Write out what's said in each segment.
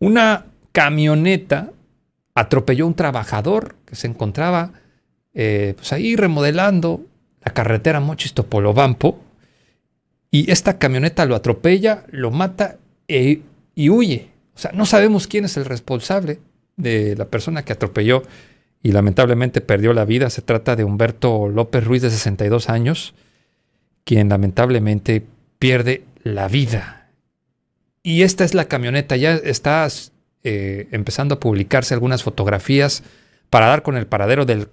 Una camioneta atropelló a un trabajador que se encontraba eh, pues ahí remodelando la carretera Mochis y esta camioneta lo atropella, lo mata e, y huye. O sea, no sabemos quién es el responsable de la persona que atropelló y lamentablemente perdió la vida. Se trata de Humberto López Ruiz de 62 años, quien lamentablemente pierde la vida y esta es la camioneta, ya está eh, empezando a publicarse algunas fotografías para dar con el paradero del,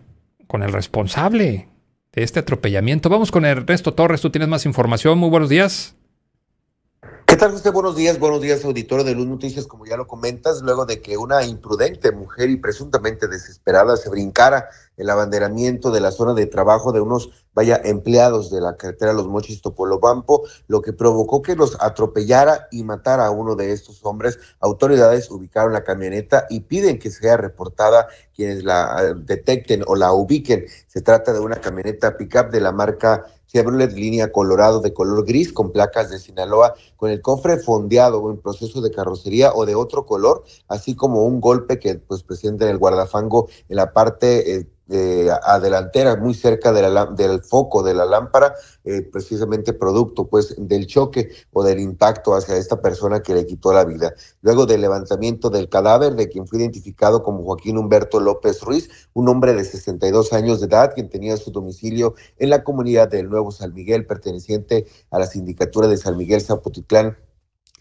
con el responsable de este atropellamiento. Vamos con Ernesto Torres, tú tienes más información, muy buenos días. ¿Qué tal usted? Buenos días, buenos días auditorio de Luz Noticias, como ya lo comentas, luego de que una imprudente mujer y presuntamente desesperada se brincara el abanderamiento de la zona de trabajo de unos, vaya, empleados de la carretera Los Mochis Topolobampo, lo que provocó que los atropellara y matara a uno de estos hombres. Autoridades ubicaron la camioneta y piden que sea reportada quienes la eh, detecten o la ubiquen. Se trata de una camioneta pickup de la marca una línea Colorado de color gris con placas de Sinaloa, con el cofre fondeado o en proceso de carrocería o de otro color, así como un golpe que pues presenta en el guardafango en la parte eh, eh, adelantera, muy cerca la, del foco de la lámpara, eh, precisamente producto pues del choque o del impacto hacia esta persona que le quitó la vida. Luego del levantamiento del cadáver de quien fue identificado como Joaquín Humberto López Ruiz, un hombre de 62 años de edad, quien tenía su domicilio en la comunidad del Nuevo San Miguel, perteneciente a la sindicatura de San Miguel Zapotitlán,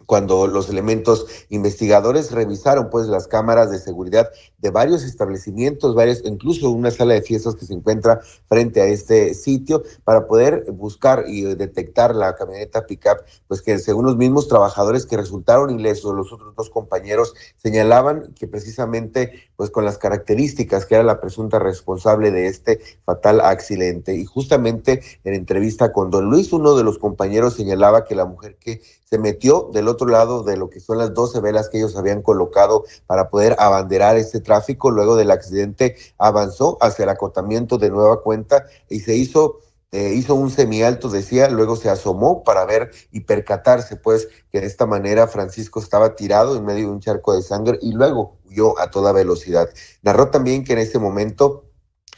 cuando los elementos investigadores revisaron pues las cámaras de seguridad de varios establecimientos, varios, incluso una sala de fiestas que se encuentra frente a este sitio para poder buscar y detectar la camioneta pickup, pues que según los mismos trabajadores que resultaron ilesos, los otros dos compañeros señalaban que precisamente pues con las características que era la presunta responsable de este fatal accidente y justamente en entrevista con Don Luis uno de los compañeros señalaba que la mujer que se metió del otro otro lado de lo que son las 12 velas que ellos habían colocado para poder abanderar este tráfico luego del accidente, avanzó hacia el acotamiento de nueva cuenta y se hizo eh, hizo un semialto, decía, luego se asomó para ver y percatarse, pues, que de esta manera Francisco estaba tirado en medio de un charco de sangre y luego huyó a toda velocidad. Narró también que en ese momento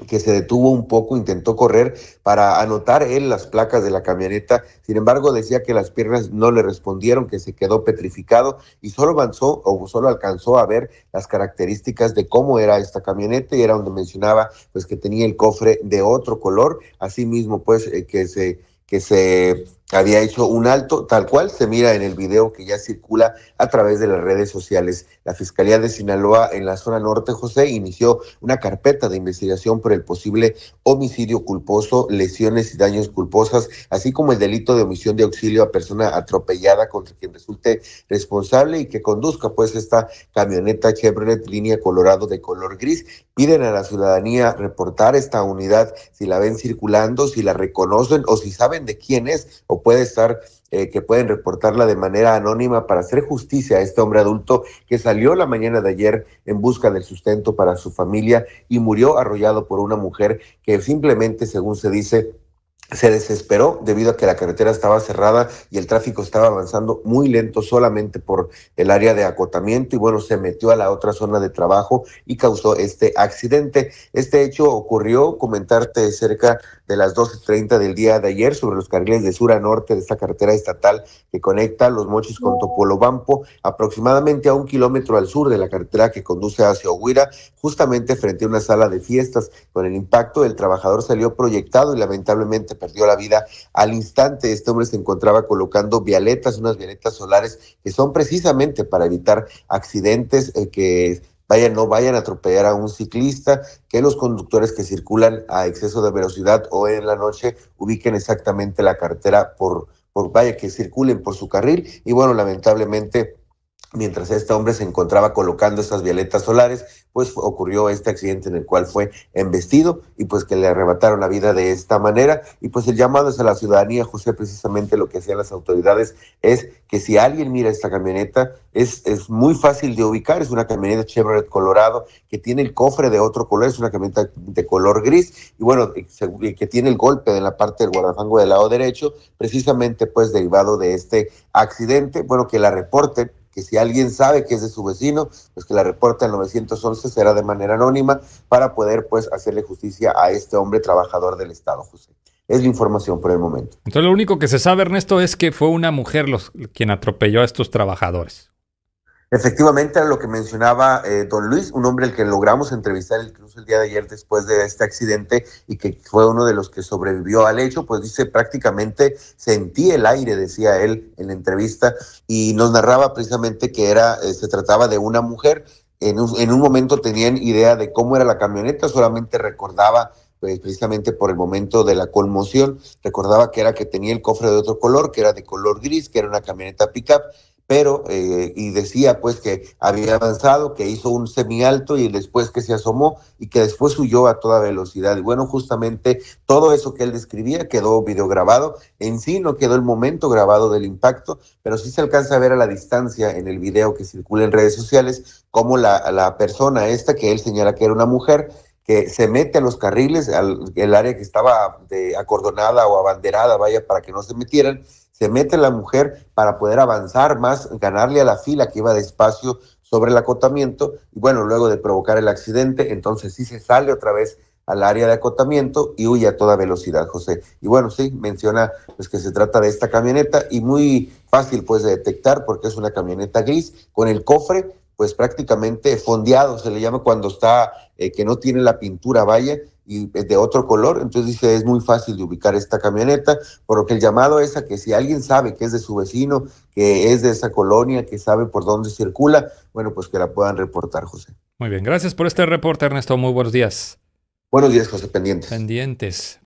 que se detuvo un poco, intentó correr para anotar él las placas de la camioneta, sin embargo decía que las piernas no le respondieron, que se quedó petrificado y solo avanzó o solo alcanzó a ver las características de cómo era esta camioneta y era donde mencionaba pues que tenía el cofre de otro color, asimismo pues eh, que se que se había hecho un alto, tal cual se mira en el video que ya circula a través de las redes sociales. La Fiscalía de Sinaloa en la zona norte, José, inició una carpeta de investigación por el posible homicidio culposo, lesiones y daños culposas, así como el delito de omisión de auxilio a persona atropellada contra quien resulte responsable y que conduzca pues esta camioneta Chevrolet línea Colorado de color gris. Piden a la ciudadanía reportar esta unidad si la ven circulando, si la reconocen o si saben de quién es puede estar, eh, que pueden reportarla de manera anónima para hacer justicia a este hombre adulto que salió la mañana de ayer en busca del sustento para su familia y murió arrollado por una mujer que simplemente, según se dice, se desesperó debido a que la carretera estaba cerrada y el tráfico estaba avanzando muy lento solamente por el área de acotamiento y bueno, se metió a la otra zona de trabajo y causó este accidente. Este hecho ocurrió, comentarte, cerca de las 12.30 del día de ayer sobre los carriles de sur a norte de esta carretera estatal que conecta Los Mochis con Topolobampo, aproximadamente a un kilómetro al sur de la carretera que conduce hacia Oguira, justamente frente a una sala de fiestas. Con el impacto, el trabajador salió proyectado y lamentablemente perdió la vida al instante. Este hombre se encontraba colocando vialetas, unas vialetas solares que son precisamente para evitar accidentes eh, que vayan, no vayan a atropellar a un ciclista, que los conductores que circulan a exceso de velocidad o en la noche ubiquen exactamente la carretera por, por vaya que circulen por su carril. Y bueno, lamentablemente mientras este hombre se encontraba colocando estas violetas solares, pues ocurrió este accidente en el cual fue embestido y pues que le arrebataron la vida de esta manera. Y pues el llamado es a la ciudadanía, José, precisamente lo que hacían las autoridades es que si alguien mira esta camioneta, es, es muy fácil de ubicar, es una camioneta Chevrolet Colorado que tiene el cofre de otro color, es una camioneta de color gris y bueno, eh, eh, que tiene el golpe de la parte del guardafango del lado derecho, precisamente pues derivado de este accidente, bueno, que la reporte que si alguien sabe que es de su vecino, pues que la reporta al 911 será de manera anónima para poder pues hacerle justicia a este hombre trabajador del Estado, José. Es la información por el momento. Entonces lo único que se sabe, Ernesto, es que fue una mujer los, quien atropelló a estos trabajadores. Efectivamente, a lo que mencionaba eh, don Luis, un hombre al que logramos entrevistar incluso el día de ayer después de este accidente y que fue uno de los que sobrevivió al hecho, pues dice prácticamente sentí el aire, decía él en la entrevista, y nos narraba precisamente que era, eh, se trataba de una mujer. En un, momento tenían idea de cómo era la camioneta, solamente recordaba pues, precisamente por el momento de la conmoción, recordaba que era que tenía el cofre de otro color, que era de color gris, que era una camioneta pickup pero, eh, y decía pues que había avanzado, que hizo un semi alto y después que se asomó y que después huyó a toda velocidad. Y bueno, justamente todo eso que él describía quedó videograbado. En sí no quedó el momento grabado del impacto, pero sí se alcanza a ver a la distancia en el video que circula en redes sociales cómo la, la persona esta que él señala que era una mujer, que se mete a los carriles, al el área que estaba de, acordonada o abanderada, vaya, para que no se metieran, se mete la mujer para poder avanzar más, ganarle a la fila que iba despacio sobre el acotamiento y bueno, luego de provocar el accidente, entonces sí se sale otra vez al área de acotamiento y huye a toda velocidad, José. Y bueno, sí, menciona pues que se trata de esta camioneta y muy fácil pues de detectar porque es una camioneta gris con el cofre pues prácticamente fondeado, se le llama cuando está, eh, que no tiene la pintura, vaya, y de otro color. Entonces dice, es muy fácil de ubicar esta camioneta, por lo que el llamado es a que si alguien sabe que es de su vecino, que es de esa colonia, que sabe por dónde circula, bueno, pues que la puedan reportar, José. Muy bien, gracias por este reporte, Ernesto. Muy buenos días. Buenos días, José. Pendientes. Pendientes.